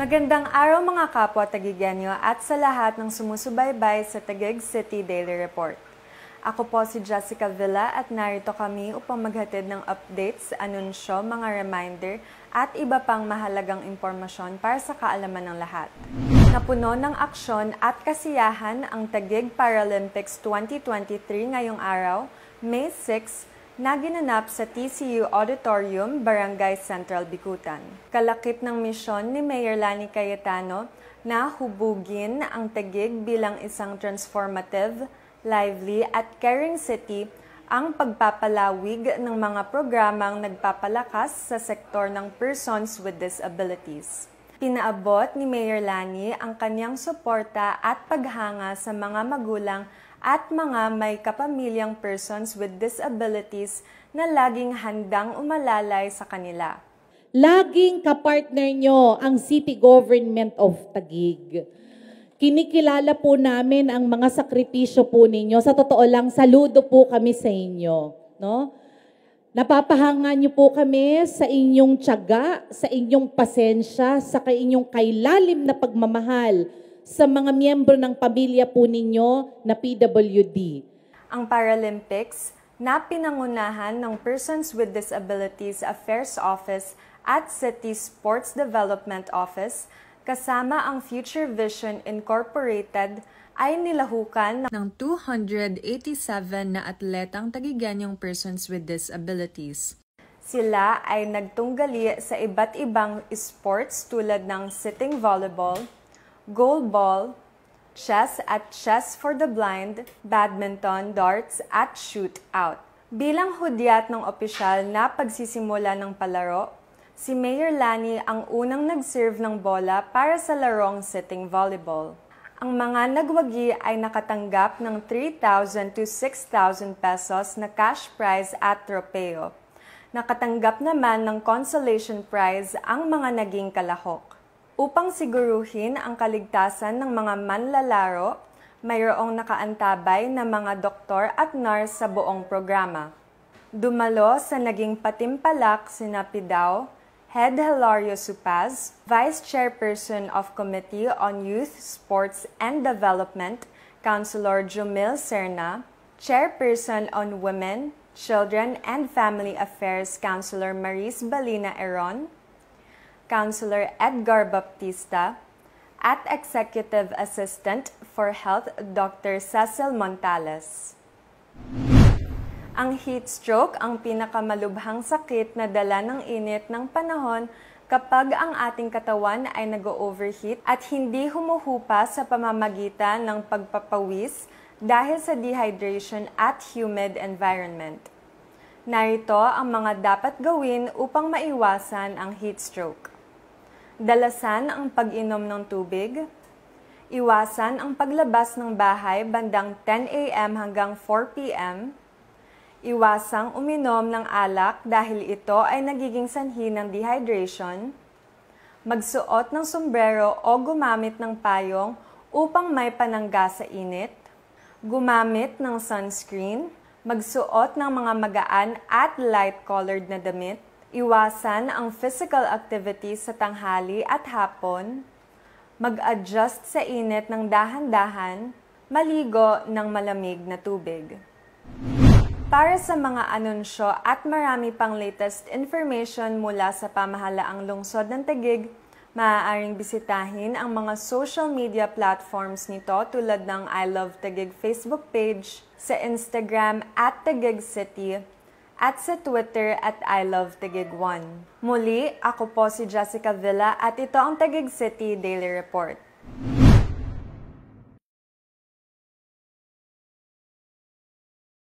Magandang araw mga kapwa Tagigenyo at sa lahat ng sumusubaybay sa Taguig City Daily Report. Ako po si Jessica Villa at narito kami upang maghatid ng updates, anunsyo, mga reminder at iba pang mahalagang impormasyon para sa kaalaman ng lahat. Napuno ng aksyon at kasiyahan ang Taguig Paralympics 2023 ngayong araw, May 6, naginanap sa TCU Auditorium, Barangay Central, Bikutan. Kalakip ng misyon ni Mayor Lani Cayetano na hubugin ang Tagig bilang isang transformative, lively at caring city ang pagpapalawig ng mga programang nagpapalakas sa sektor ng persons with disabilities. Pinaabot ni Mayor Lani ang kanyang suporta at paghanga sa mga magulang at mga may kapamilyang persons with disabilities na laging handang umalalay sa kanila. Laging kapartner nyo ang City Government of Tagig. Kinikilala po namin ang mga sakripisyo po ninyo. Sa totoo lang, saludo po kami sa inyo. No? Napapahanga niyo po kami sa inyong tiyaga, sa inyong pasensya, sa inyong kailalim na pagmamahal sa mga miyembro ng pamilya po ninyo na PWD? Ang Paralympics na pinangunahan ng Persons with Disabilities Affairs Office at City Sports Development Office kasama ang Future Vision Incorporated ay nilahukan ng 287 na atletang tagiganyong persons with disabilities. Sila ay nagtunggali sa iba't ibang sports tulad ng sitting volleyball, goal ball, chess at chess for the blind, badminton, darts at shootout. Bilang hudyat ng opisyal na pagsisimula ng palaro, si Mayor Lani ang unang nag-serve ng bola para sa larong sitting volleyball. Ang mga nagwagi ay nakatanggap ng 3,000 to 6,000 pesos na cash prize at tropeo. Nakatanggap naman ng consolation prize ang mga naging kalahok. Upang siguruhin ang kaligtasan ng mga manlalaro, mayroong nakaantabay na mga doktor at nurse sa buong programa. Dumalo sa naging patimpalak si Napidao, Head Hilario Supaz, Vice Chairperson of Committee on Youth, Sports and Development, Councilor Jumil Serna, Chairperson on Women, Children and Family Affairs Councilor Maris Balina Eron, Councilor Edgar Baptista, at Executive Assistant for Health Dr. Cecil Montales. Ang heat stroke ang pinakamalubhang sakit na dala ng init ng panahon kapag ang ating katawan ay nag-overheat at hindi humuhupa sa pamamagitan ng pagpapawis dahil sa dehydration at humid environment. Narito ang mga dapat gawin upang maiwasan ang heat stroke dalasan ang pag-inom ng tubig, iwasan ang paglabas ng bahay bandang 10 a.m. hanggang 4 p.m., iwasang uminom ng alak dahil ito ay nagiging sanhi ng dehydration, magsuot ng sombrero o gumamit ng payong upang may panangga sa init, gumamit ng sunscreen, magsuot ng mga magaan at light-colored na damit, Iwasan ang physical activity sa tanghali at hapon. Mag-adjust sa init ng dahan-dahan. Maligo ng malamig na tubig. Para sa mga anunsyo at marami pang latest information mula sa pamahalaang lungsod ng Tagig, maaaring bisitahin ang mga social media platforms nito tulad ng I Love Tagig Facebook page, sa Instagram at Tagig City, at sa Twitter at I Love Taguig 1. Muli, ako po si Jessica Villa at ito ang Tagig City Daily Report.